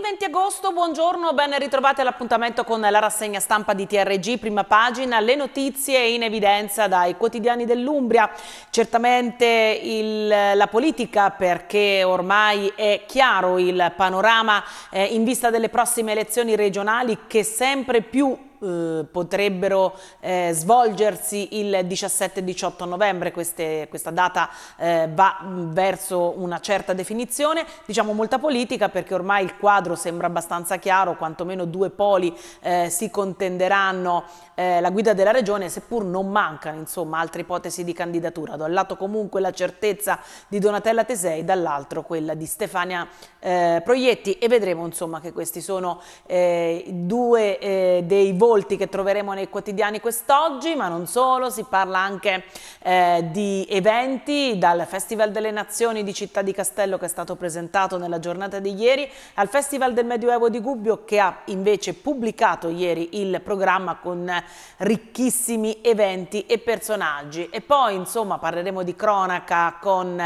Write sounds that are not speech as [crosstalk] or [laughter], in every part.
Lunedì 20 agosto, buongiorno, ben ritrovati all'appuntamento con la rassegna stampa di TRG, prima pagina, le notizie in evidenza dai quotidiani dell'Umbria. Certamente il, la politica perché ormai è chiaro il panorama eh, in vista delle prossime elezioni regionali che sempre più eh, potrebbero eh, svolgersi il 17 e 18 novembre, Queste, questa data eh, va mm, verso una certa definizione, diciamo molta politica perché ormai il quadro sembra abbastanza chiaro, quantomeno due poli eh, si contenderanno eh, la guida della regione, seppur non mancano insomma altre ipotesi di candidatura, da un lato comunque la certezza di Donatella Tesei, dall'altro quella di Stefania Proietti e vedremo insomma che questi sono due dei voti volti che troveremo nei quotidiani quest'oggi, ma non solo, si parla anche eh, di eventi, dal Festival delle Nazioni di Città di Castello che è stato presentato nella giornata di ieri, al Festival del Medioevo di Gubbio che ha invece pubblicato ieri il programma con ricchissimi eventi e personaggi. E poi insomma parleremo di cronaca con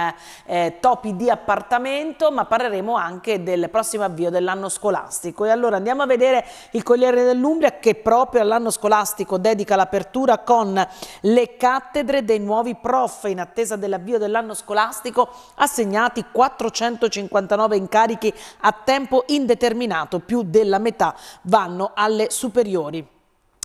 eh, topi di appartamento, ma parleremo anche del prossimo avvio dell'anno scolastico. E allora andiamo a vedere il Corriere dell'Umbria che proprio proprio all'anno scolastico dedica l'apertura con le cattedre dei nuovi prof in attesa dell'avvio dell'anno scolastico assegnati 459 incarichi a tempo indeterminato, più della metà vanno alle superiori.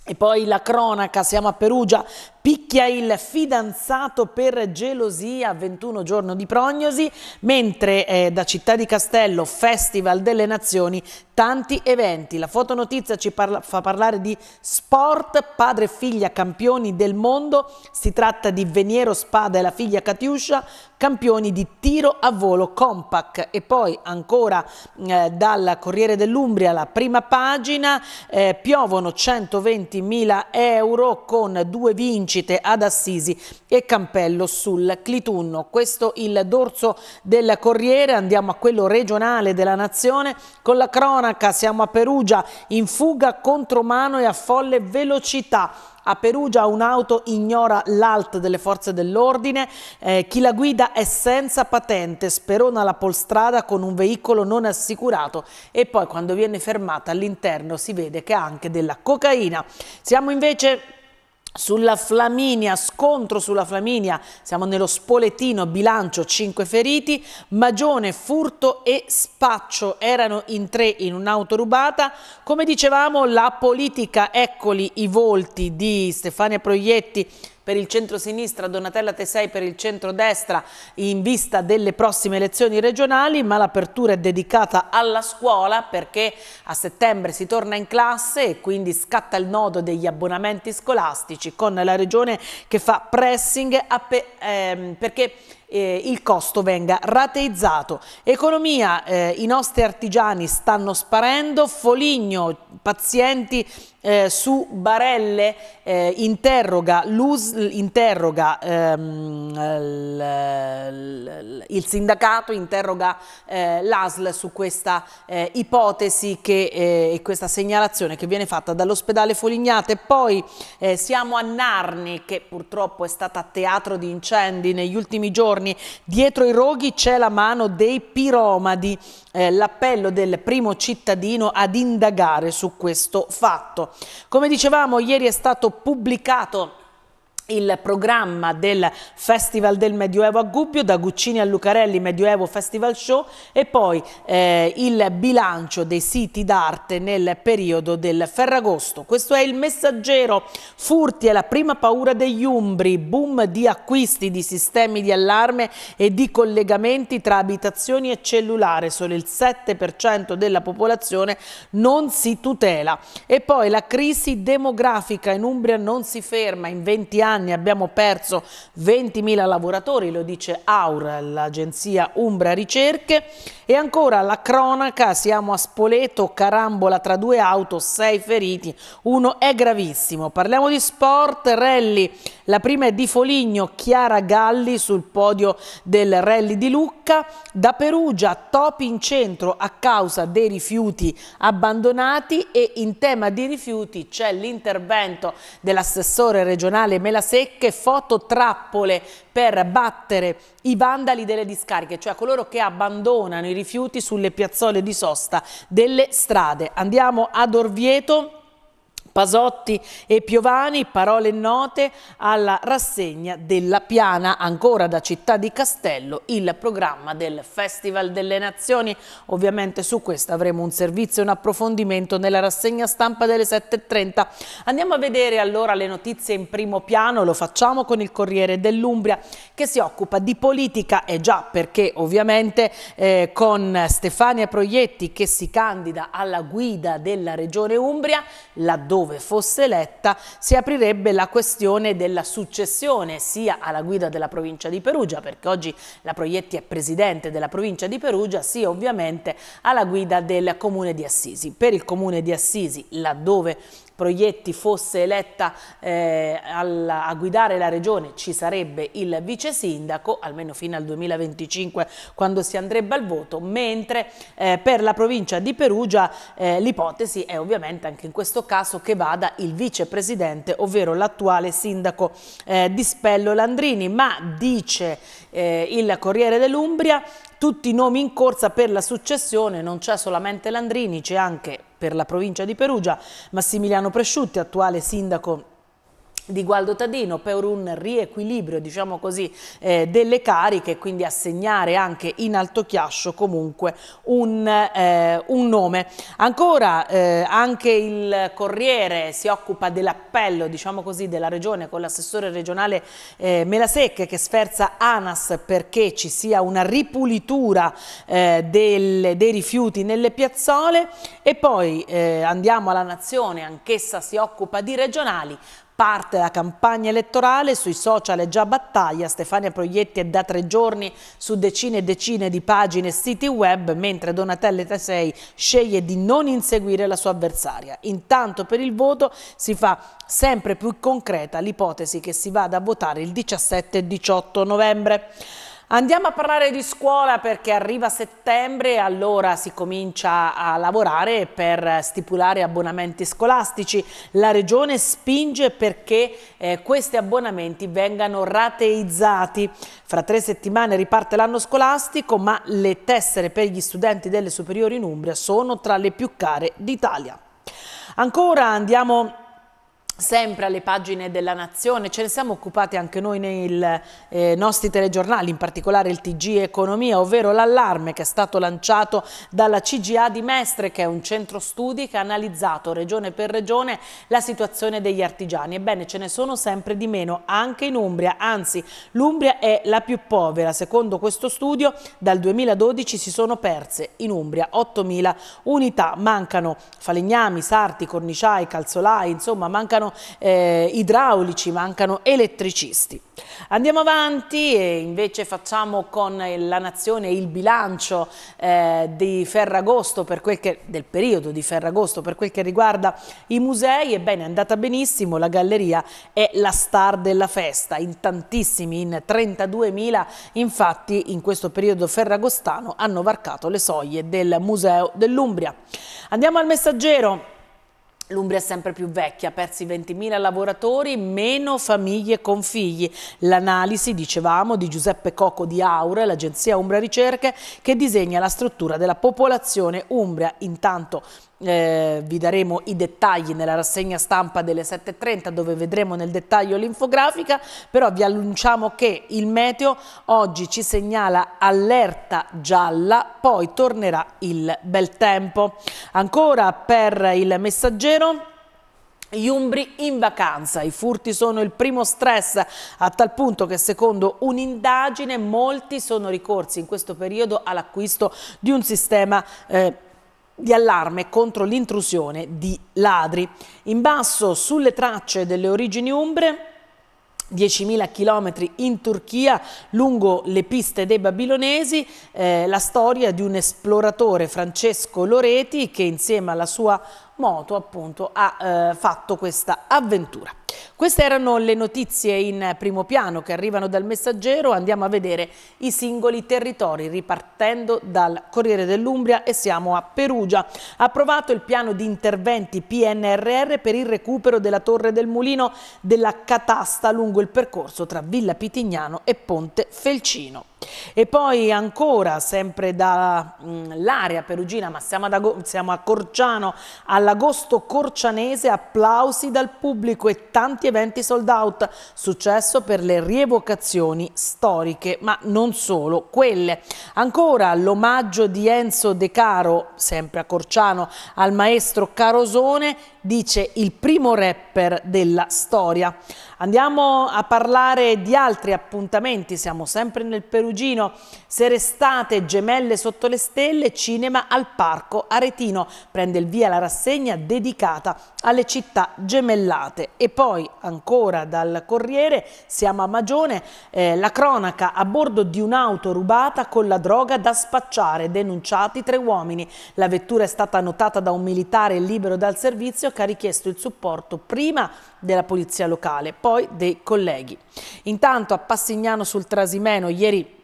E poi la cronaca, siamo a Perugia, picchia il fidanzato per gelosia, 21 giorni di prognosi, mentre eh, da Città di Castello, Festival delle Nazioni, tanti eventi. La fotonotizia ci parla fa parlare di sport, padre e figlia campioni del mondo, si tratta di Veniero Spada e la figlia Katiuscia, campioni di tiro a volo compact. E poi ancora eh, dal Corriere dell'Umbria, la prima pagina, eh, piovono 120 20.000 euro con due vincite ad Assisi e Campello sul Clitunno. Questo il dorso del Corriere, andiamo a quello regionale della Nazione. Con la cronaca siamo a Perugia, in fuga contro mano e a folle velocità. A Perugia un'auto ignora l'alt delle forze dell'ordine, eh, chi la guida è senza patente, sperona la polstrada con un veicolo non assicurato e poi quando viene fermata all'interno si vede che ha anche della cocaina. Siamo invece sulla Flaminia, scontro sulla Flaminia, siamo nello spoletino, bilancio 5 feriti, magione, furto e spaccio erano in tre in un'auto rubata. Come dicevamo la politica, eccoli i volti di Stefania Proietti per il centro-sinistra, Donatella Tesei per il centro-destra in vista delle prossime elezioni regionali, ma l'apertura è dedicata alla scuola perché a settembre si torna in classe e quindi scatta il nodo degli abbonamenti scolastici con la regione che fa pressing a pe ehm, perché eh, il costo venga rateizzato. Economia, eh, i nostri artigiani stanno sparendo, Foligno, pazienti eh, su Barelle, eh, interroga, interroga ehm, il sindacato, interroga eh, l'ASL su questa eh, ipotesi che, e questa segnalazione che viene fatta dall'ospedale Folignate. Poi siamo a Narni che purtroppo è stata teatro di incendi negli ultimi giorni giorni. Dietro i roghi c'è la mano dei piromadi, eh, l'appello del primo cittadino ad indagare su questo fatto. Come dicevamo, ieri è stato pubblicato il programma del Festival del Medioevo a Gubbio, da Guccini a Lucarelli Medioevo Festival Show e poi eh, il bilancio dei siti d'arte nel periodo del Ferragosto. Questo è il messaggero, furti è la prima paura degli umbri, boom di acquisti di sistemi di allarme e di collegamenti tra abitazioni e cellulare, solo il 7% della popolazione non si tutela. E poi la crisi demografica in Umbria non si ferma, in 20 anni anni abbiamo perso 20.000 lavoratori, lo dice Aura, l'agenzia Umbra Ricerche. E ancora la cronaca, siamo a Spoleto, carambola tra due auto, sei feriti, uno è gravissimo. Parliamo di sport, rally, la prima è di Foligno, Chiara Galli sul podio del rally di Lucca, da Perugia top in centro a causa dei rifiuti abbandonati e in tema di rifiuti c'è l'intervento dell'assessore regionale Mela secche, foto trappole per battere i vandali delle discariche, cioè coloro che abbandonano i rifiuti sulle piazzole di sosta delle strade. Andiamo ad Orvieto Pasotti e Piovani, parole note alla rassegna della Piana, ancora da Città di Castello, il programma del Festival delle Nazioni. Ovviamente su questo avremo un servizio, e un approfondimento nella rassegna stampa delle 7.30. Andiamo a vedere allora le notizie in primo piano, lo facciamo con il Corriere dell'Umbria che si occupa di politica e già perché ovviamente eh, con Stefania Proietti che si candida alla guida della Regione Umbria, laddove laddove fosse eletta si aprirebbe la questione della successione sia alla guida della provincia di Perugia, perché oggi la Proietti è presidente della provincia di Perugia, sia ovviamente alla guida del comune di Assisi. Per il comune di Assisi, laddove Proietti fosse eletta eh, alla, a guidare la regione ci sarebbe il vice sindaco, almeno fino al 2025 quando si andrebbe al voto, mentre eh, per la provincia di Perugia eh, l'ipotesi è ovviamente anche in questo caso che vada il vicepresidente, ovvero l'attuale sindaco eh, di Spello Landrini, ma dice eh, il Corriere dell'Umbria tutti i nomi in corsa per la successione, non c'è solamente Landrini, c'è anche per la provincia di Perugia Massimiliano Presciutti, attuale sindaco di Gualdo Tadino per un riequilibrio diciamo così, eh, delle cariche e quindi assegnare anche in Alto Chiascio comunque un, eh, un nome. Ancora eh, anche il Corriere si occupa dell'appello diciamo della Regione con l'assessore regionale eh, Melasecche che sferza ANAS perché ci sia una ripulitura eh, del, dei rifiuti nelle piazzole e poi eh, andiamo alla Nazione, anch'essa si occupa di regionali Parte la campagna elettorale, sui social è già battaglia, Stefania Proietti è da tre giorni su decine e decine di pagine siti web, mentre Donatella Tasei sceglie di non inseguire la sua avversaria. Intanto per il voto si fa sempre più concreta l'ipotesi che si vada a votare il 17 18 novembre. Andiamo a parlare di scuola perché arriva settembre e allora si comincia a lavorare per stipulare abbonamenti scolastici. La regione spinge perché eh, questi abbonamenti vengano rateizzati. Fra tre settimane riparte l'anno scolastico ma le tessere per gli studenti delle superiori in Umbria sono tra le più care d'Italia. Ancora andiamo sempre alle pagine della Nazione, ce ne siamo occupati anche noi nei eh, nostri telegiornali, in particolare il TG Economia, ovvero l'allarme che è stato lanciato dalla CGA di Mestre, che è un centro studi che ha analizzato regione per regione la situazione degli artigiani. Ebbene, ce ne sono sempre di meno anche in Umbria, anzi l'Umbria è la più povera. Secondo questo studio dal 2012 si sono perse in Umbria 8.000 unità, mancano falegnami, sarti, corniciai, calzolai, insomma mancano mancano eh, idraulici, mancano elettricisti. Andiamo avanti e invece facciamo con la nazione il bilancio eh, di Ferragosto per quel che, del periodo di Ferragosto per quel che riguarda i musei. Ebbene, è andata benissimo, la galleria è la star della festa, in tantissimi, in 32.000, infatti in questo periodo ferragostano hanno varcato le soglie del Museo dell'Umbria. Andiamo al messaggero. L'Umbria è sempre più vecchia, persi 20.000 lavoratori, meno famiglie con figli. L'analisi, dicevamo, di Giuseppe Coco di Aure, l'agenzia Umbria Ricerche, che disegna la struttura della popolazione umbria. Intanto eh, vi daremo i dettagli nella rassegna stampa delle 7.30 dove vedremo nel dettaglio l'infografica, però vi annunciamo che il meteo oggi ci segnala allerta gialla, poi tornerà il bel tempo. Ancora per il messaggero... Gli umbri in vacanza, i furti sono il primo stress a tal punto che secondo un'indagine molti sono ricorsi in questo periodo all'acquisto di un sistema eh, di allarme contro l'intrusione di ladri. In basso, sulle tracce delle origini umbre, 10.000 km in Turchia lungo le piste dei babilonesi, eh, la storia di un esploratore Francesco Loreti che insieme alla sua moto appunto ha eh, fatto questa avventura. Queste erano le notizie in primo piano che arrivano dal messaggero, andiamo a vedere i singoli territori ripartendo dal Corriere dell'Umbria e siamo a Perugia. Approvato il piano di interventi PNRR per il recupero della Torre del Mulino della Catasta lungo il percorso tra Villa Pitignano e Ponte Felcino. E poi ancora, sempre dall'area perugina, ma siamo, ad, siamo a Corciano, all'agosto corcianese, applausi dal pubblico e tanti tanti eventi sold out, successo per le rievocazioni storiche, ma non solo quelle. Ancora l'omaggio di Enzo De Caro, sempre a Corciano, al maestro Carosone dice il primo rapper della storia. Andiamo a parlare di altri appuntamenti, siamo sempre nel Perugino, Serestate, Gemelle sotto le stelle, Cinema al Parco Aretino. Prende il via la rassegna dedicata alle città gemellate. E poi ancora dal Corriere, siamo a Magione, eh, la cronaca a bordo di un'auto rubata con la droga da spacciare, denunciati tre uomini. La vettura è stata notata da un militare libero dal servizio che ha richiesto il supporto prima della polizia locale, poi dei colleghi. Intanto a Passignano sul Trasimeno ieri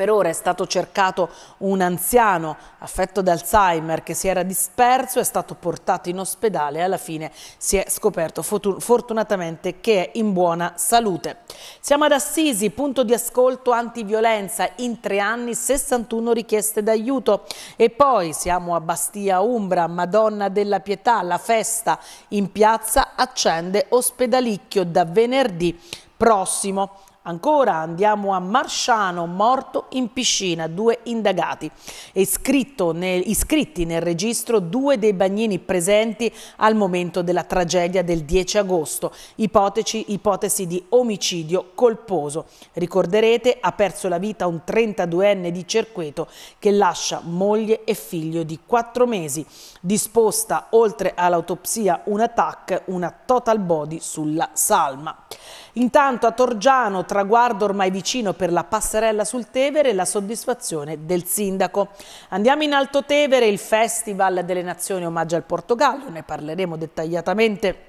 per ore è stato cercato un anziano affetto da Alzheimer che si era disperso, è stato portato in ospedale e alla fine si è scoperto fortunatamente che è in buona salute. Siamo ad Assisi, punto di ascolto antiviolenza, in tre anni 61 richieste d'aiuto e poi siamo a Bastia Umbra, Madonna della Pietà, la festa in piazza accende Ospedalicchio da venerdì prossimo. Ancora andiamo a Marciano, morto in piscina, due indagati. Nel, iscritti nel registro due dei bagnini presenti al momento della tragedia del 10 agosto, ipotesi, ipotesi di omicidio colposo. Ricorderete, ha perso la vita un 32enne di Cerqueto che lascia moglie e figlio di 4 mesi. Disposta, oltre all'autopsia, un attack, una total body sulla salma. Intanto a Torgiano, traguardo ormai vicino per la passerella sul Tevere, la soddisfazione del sindaco. Andiamo in Alto Tevere, il Festival delle Nazioni Omaggio al Portogallo, ne parleremo dettagliatamente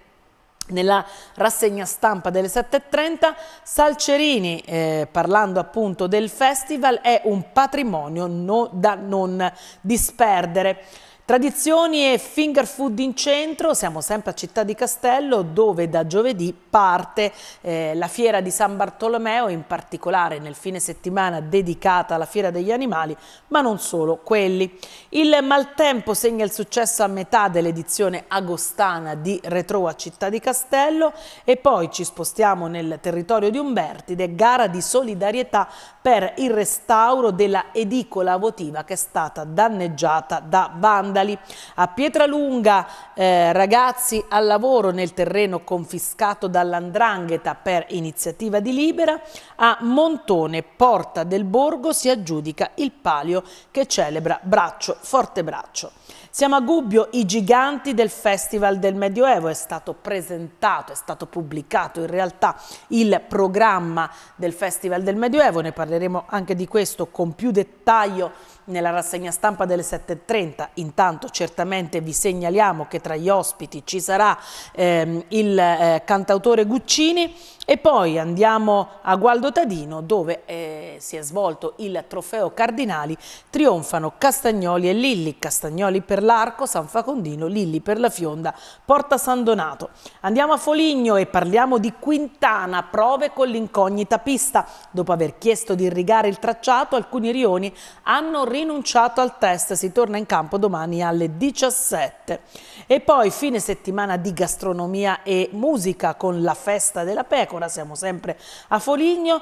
nella rassegna stampa delle 7.30 Salcerini, eh, parlando appunto del festival, è un patrimonio no, da non disperdere. Tradizioni e finger food in centro, siamo sempre a Città di Castello dove da giovedì parte eh, la fiera di San Bartolomeo, in particolare nel fine settimana dedicata alla fiera degli animali, ma non solo quelli. Il maltempo segna il successo a metà dell'edizione agostana di Retro a Città di Castello e poi ci spostiamo nel territorio di Umbertide, gara di solidarietà per il restauro della edicola votiva che è stata danneggiata da banda vandali. A Pietralunga eh, ragazzi al lavoro nel terreno confiscato dall'Andrangheta per iniziativa di Libera. A Montone, Porta del Borgo, si aggiudica il palio che celebra Braccio, Forte Braccio. Siamo a Gubbio, i giganti del Festival del Medioevo. È stato presentato, è stato pubblicato in realtà il programma del Festival del Medioevo. Ne parleremo anche di questo con più dettaglio nella rassegna stampa delle 7.30. Intanto certamente vi segnaliamo che tra gli ospiti ci sarà ehm, il eh, cantautore Guccini e poi andiamo a Gualdo Tadino dove eh, si è svolto il trofeo Cardinali. Trionfano Castagnoli e Lilli. Castagnoli per l'Arco, San Facondino, Lilli per la Fionda, Porta San Donato. Andiamo a Foligno e parliamo di Quintana, prove con l'incognita pista. Dopo aver chiesto di irrigare il tracciato, alcuni rioni hanno rinunciato al test. Si torna in campo domani alle 17. E poi fine settimana di gastronomia e musica con la festa della pecora. Siamo sempre a Foligno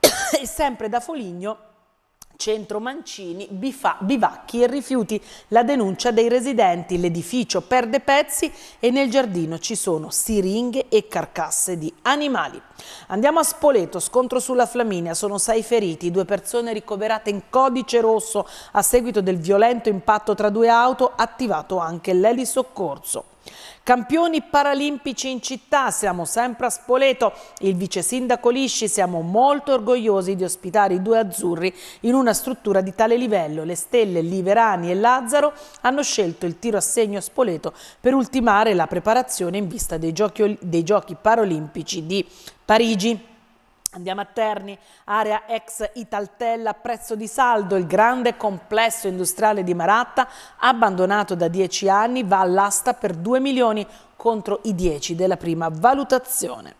[coughs] e sempre da Foligno Centro Mancini, bifa, bivacchi e rifiuti, la denuncia dei residenti, l'edificio perde pezzi e nel giardino ci sono siringhe e carcasse di animali. Andiamo a Spoleto, scontro sulla Flaminia, sono sei feriti, due persone ricoverate in codice rosso a seguito del violento impatto tra due auto, attivato anche l'elisoccorso. Campioni paralimpici in città, siamo sempre a Spoleto. Il vice sindaco Lisci, siamo molto orgogliosi di ospitare i due azzurri in una struttura di tale livello. Le stelle Liverani e Lazzaro hanno scelto il tiro a segno a Spoleto per ultimare la preparazione in vista dei Giochi, dei giochi Paralimpici di Parigi. Andiamo a Terni, area ex Italtella, prezzo di saldo, il grande complesso industriale di Maratta, abbandonato da 10 anni, va all'asta per 2 milioni contro i 10 della prima valutazione.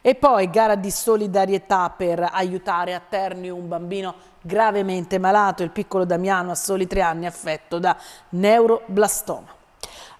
E poi gara di solidarietà per aiutare a Terni un bambino gravemente malato, il piccolo Damiano a soli 3 anni affetto da neuroblastoma.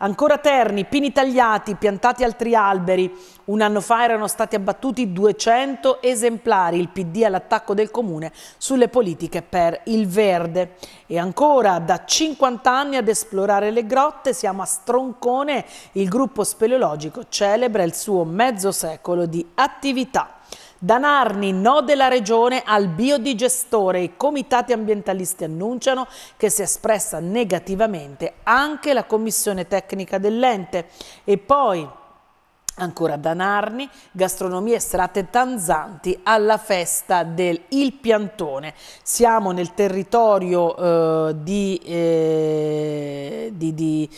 Ancora Terni, pini tagliati, piantati altri alberi. Un anno fa erano stati abbattuti 200 esemplari, il PD all'attacco del Comune sulle politiche per il verde. E ancora, da 50 anni ad esplorare le grotte, siamo a Stroncone, il gruppo speleologico celebra il suo mezzo secolo di attività. Da Narni, no della regione al biodigestore. I comitati ambientalisti annunciano che si è espressa negativamente anche la commissione tecnica dell'ente. E poi Ancora da Narni, gastronomia e strate tanzanti alla festa del Il Piantone. Siamo nel territorio eh, di, eh, di, di,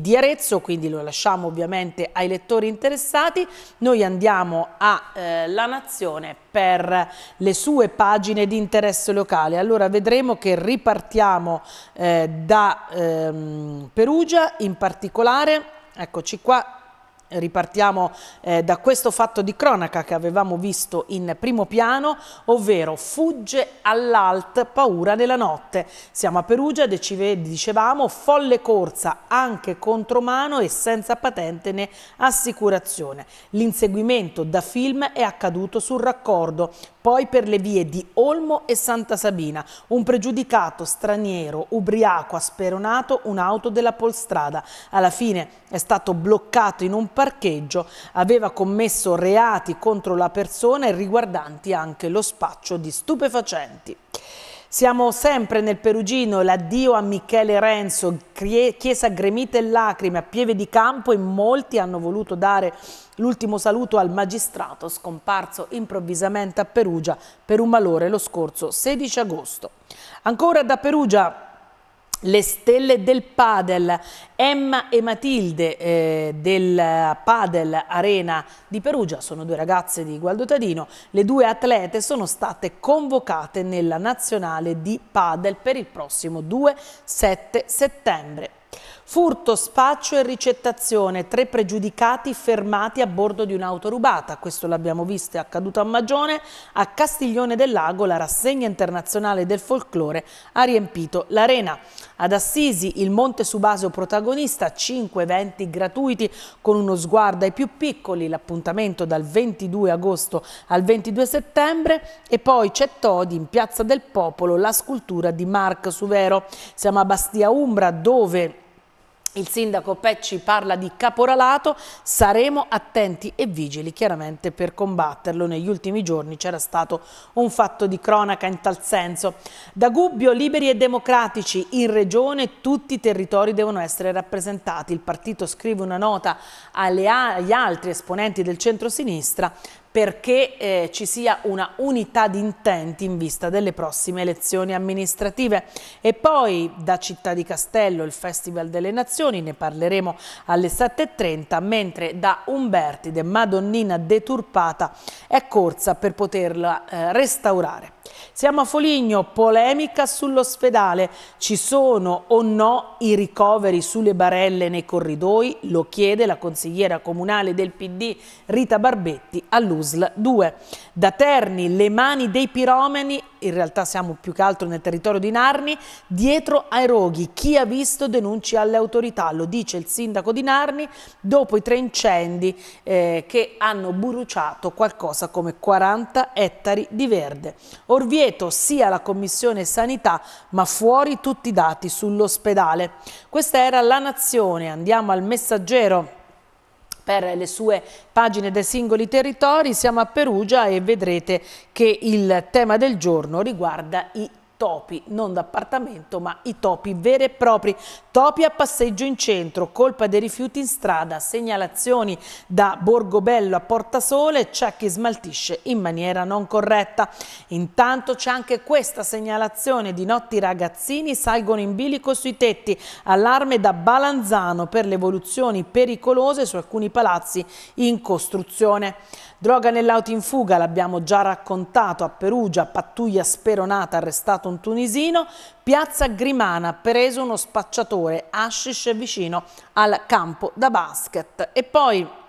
di, Arezzo, quindi lo lasciamo ovviamente ai lettori interessati. Noi andiamo a eh, La Nazione per le sue pagine di interesse locale. Allora vedremo che ripartiamo eh, da ehm, Perugia, in particolare, eccoci qua, Ripartiamo eh, da questo fatto di cronaca che avevamo visto in primo piano, ovvero fugge all'alt paura della notte. Siamo a Perugia, dicevamo, folle corsa anche contro mano e senza patente né assicurazione. L'inseguimento da film è accaduto sul raccordo poi per le vie di Olmo e Santa Sabina, un pregiudicato straniero, ubriaco, ha speronato un'auto della Polstrada. Alla fine è stato bloccato in un parcheggio, aveva commesso reati contro la persona e riguardanti anche lo spaccio di stupefacenti. Siamo sempre nel Perugino, l'addio a Michele Renzo, chiesa gremita e lacrime a pieve di campo e molti hanno voluto dare l'ultimo saluto al magistrato scomparso improvvisamente a Perugia per un malore lo scorso 16 agosto. Ancora da Perugia le stelle del padel, Emma e Matilde eh, del Padel Arena di Perugia, sono due ragazze di Gualdo Tadino, le due atlete sono state convocate nella nazionale di Padel per il prossimo 2-7 settembre. Furto, spaccio e ricettazione, tre pregiudicati fermati a bordo di un'auto rubata. Questo l'abbiamo visto, è accaduto a Magione, a Castiglione del Lago, la rassegna internazionale del folklore ha riempito l'arena. Ad Assisi il Monte Subasio protagonista, cinque eventi gratuiti con uno sguardo ai più piccoli, l'appuntamento dal 22 agosto al 22 settembre e poi c'è Todi in Piazza del Popolo, la scultura di Marc Suvero. Siamo a Bastia Umbra dove il sindaco Pecci parla di caporalato, saremo attenti e vigili chiaramente per combatterlo. Negli ultimi giorni c'era stato un fatto di cronaca in tal senso. Da Gubbio, liberi e democratici, in regione tutti i territori devono essere rappresentati. Il partito scrive una nota agli altri esponenti del centro-sinistra perché eh, ci sia una unità di intenti in vista delle prossime elezioni amministrative. E poi da Città di Castello il Festival delle Nazioni, ne parleremo alle 7.30, mentre da Umbertide Madonnina deturpata è corsa per poterla eh, restaurare. Siamo a Foligno, polemica sull'ospedale. Ci sono o no i ricoveri sulle barelle nei corridoi? Lo chiede la consigliera comunale del PD Rita Barbetti all'USL 2. Da Terni le mani dei piromani in realtà siamo più che altro nel territorio di Narni, dietro ai roghi. Chi ha visto denunci alle autorità, lo dice il sindaco di Narni, dopo i tre incendi eh, che hanno bruciato qualcosa come 40 ettari di verde. Orvieto sia la Commissione Sanità, ma fuori tutti i dati sull'ospedale. Questa era La Nazione, andiamo al messaggero per le sue pagine dei singoli territori. Siamo a Perugia e vedrete che il tema del giorno riguarda i topi, non d'appartamento, ma i topi veri e propri. Topi a passeggio in centro, colpa dei rifiuti in strada, segnalazioni da Borgobello a Portasole, c'è chi smaltisce in maniera non corretta. Intanto c'è anche questa segnalazione di notti ragazzini salgono in bilico sui tetti, allarme da Balanzano per le evoluzioni pericolose su alcuni palazzi in costruzione. Droga nell'auto in fuga, l'abbiamo già raccontato, a Perugia, pattuglia speronata, arrestato un tunisino, piazza Grimana, preso uno spacciatore, hashish vicino al campo da basket. E poi...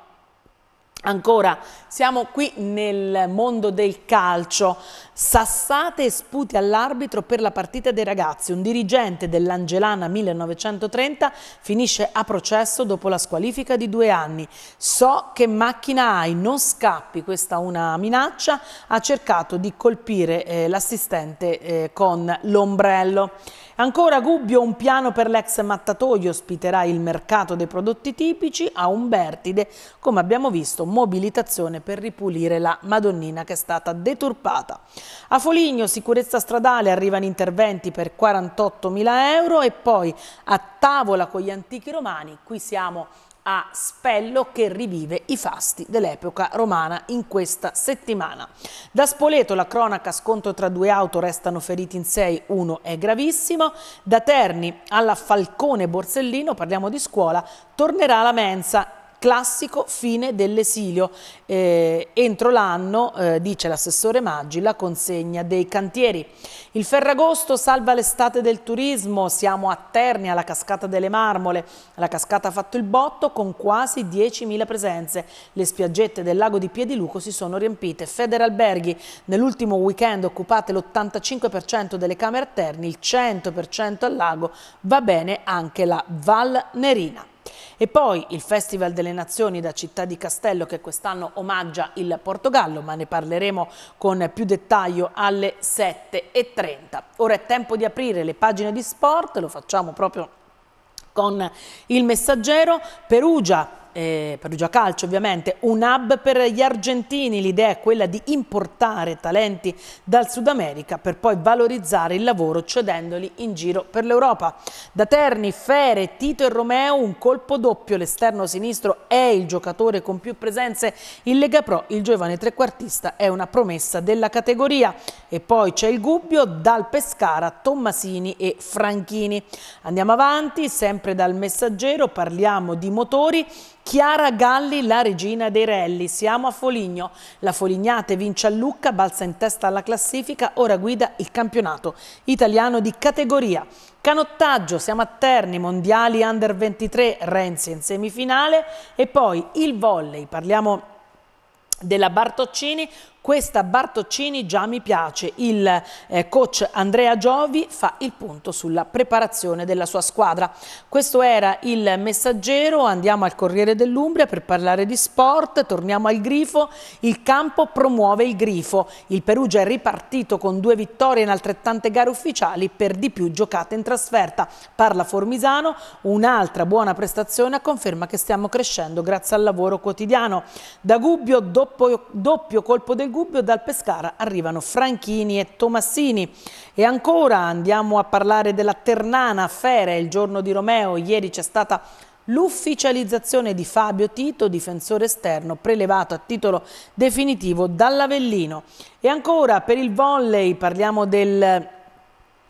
Ancora, siamo qui nel mondo del calcio, Sassate e sputi all'arbitro per la partita dei ragazzi. Un dirigente dell'Angelana 1930 finisce a processo dopo la squalifica di due anni. So che macchina hai, non scappi, questa è una minaccia. Ha cercato di colpire eh, l'assistente eh, con l'ombrello. Ancora Gubbio, un piano per l'ex mattatoio ospiterà il mercato dei prodotti tipici a Umbertide, come abbiamo visto mobilitazione per ripulire la Madonnina che è stata deturpata. A Foligno, sicurezza stradale, arrivano interventi per 48.000 euro e poi a tavola con gli antichi romani, qui siamo a Spello che rivive i fasti dell'epoca romana in questa settimana. Da Spoleto la cronaca scontro tra due auto restano feriti in sei, uno è gravissimo. Da Terni alla Falcone Borsellino, parliamo di scuola, tornerà la mensa classico fine dell'esilio. Eh, entro l'anno, eh, dice l'assessore Maggi, la consegna dei cantieri. Il Ferragosto salva l'estate del turismo, siamo a Terni alla Cascata delle Marmole. La cascata ha fatto il botto con quasi 10.000 presenze. Le spiaggette del lago di Piediluco si sono riempite. Federalberghi, nell'ultimo weekend occupate l'85% delle camere a Terni, il 100% al lago, va bene anche la Val Nerina. E poi il Festival delle Nazioni da Città di Castello che quest'anno omaggia il Portogallo, ma ne parleremo con più dettaglio alle 7.30. Ora è tempo di aprire le pagine di sport, lo facciamo proprio con il messaggero. Perugia eh, Perugia Calcio ovviamente, un hub per gli argentini, l'idea è quella di importare talenti dal Sud America per poi valorizzare il lavoro cedendoli in giro per l'Europa. Da Terni, Fere, Tito e Romeo un colpo doppio, l'esterno sinistro è il giocatore con più presenze in Lega Pro, il giovane trequartista è una promessa della categoria e poi c'è il Gubbio dal Pescara, Tommasini e Franchini. Andiamo avanti, sempre dal messaggero parliamo di motori Chiara Galli, la regina dei rally. Siamo a Foligno. La Folignate vince a Lucca, balza in testa alla classifica, ora guida il campionato italiano di categoria. Canottaggio, siamo a Terni, mondiali under 23, Renzi in semifinale e poi il volley, parliamo della Bartoccini, questa Bartoccini già mi piace. Il eh, coach Andrea Giovi fa il punto sulla preparazione della sua squadra. Questo era il messaggero. Andiamo al Corriere dell'Umbria per parlare di sport. Torniamo al grifo. Il campo promuove il grifo. Il Perugia è ripartito con due vittorie in altrettante gare ufficiali, per di più giocate in trasferta. Parla Formisano. Un'altra buona prestazione a conferma che stiamo crescendo grazie al lavoro quotidiano. Da Gubbio doppio, doppio colpo del Gubbio, Gubbio, dal Pescara arrivano Franchini e Tomassini. E ancora andiamo a parlare della Ternana Fere, il giorno di Romeo, ieri c'è stata l'ufficializzazione di Fabio Tito, difensore esterno, prelevato a titolo definitivo dall'Avellino. E ancora per il volley parliamo del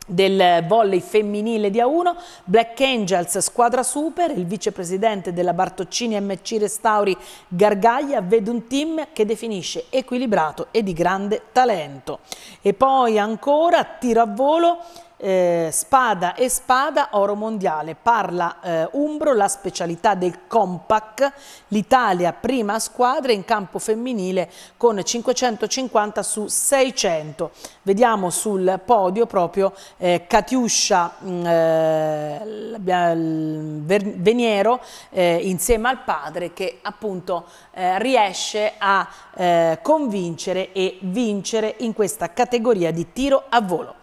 del volley femminile di A1, Black Angels squadra super, il vicepresidente della Bartoccini MC Restauri Gargaglia vede un team che definisce equilibrato e di grande talento. E poi ancora tiro a volo eh, spada e spada, oro mondiale, parla eh, Umbro, la specialità del Compact, l'Italia prima squadra in campo femminile con 550 su 600. Vediamo sul podio proprio eh, Catiuscia mm, eh, Veniero eh, insieme al padre che appunto eh, riesce a convincere e vincere in questa categoria di tiro a volo.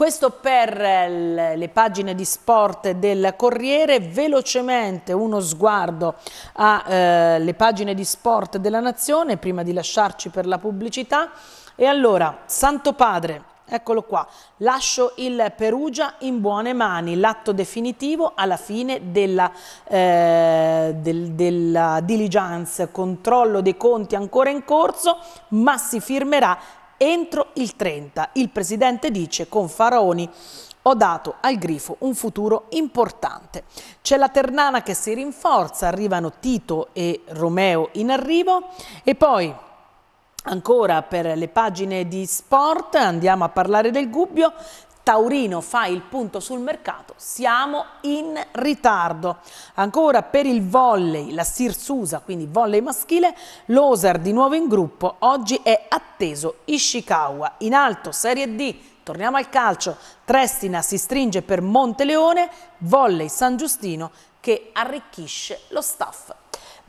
Questo per eh, le pagine di sport del Corriere, velocemente uno sguardo alle eh, pagine di sport della Nazione prima di lasciarci per la pubblicità. E allora, Santo Padre, Eccolo qua, lascio il Perugia in buone mani, l'atto definitivo alla fine della, eh, del, della diligence, controllo dei conti ancora in corso, ma si firmerà entro il 30. Il presidente dice con Faraoni ho dato al Grifo un futuro importante. C'è la Ternana che si rinforza, arrivano Tito e Romeo in arrivo e poi Ancora per le pagine di sport andiamo a parlare del Gubbio Taurino fa il punto sul mercato, siamo in ritardo. Ancora per il volley, la Sirsusa, quindi volley maschile, l'Osar di nuovo in gruppo, oggi è atteso Ishikawa. In alto, Serie D, torniamo al calcio, Trestina si stringe per Monteleone, volley San Giustino che arricchisce lo staff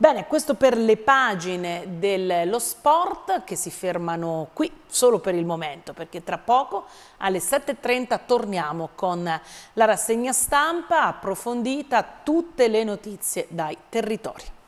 Bene, questo per le pagine dello sport che si fermano qui solo per il momento perché tra poco alle 7.30 torniamo con la rassegna stampa approfondita, tutte le notizie dai territori.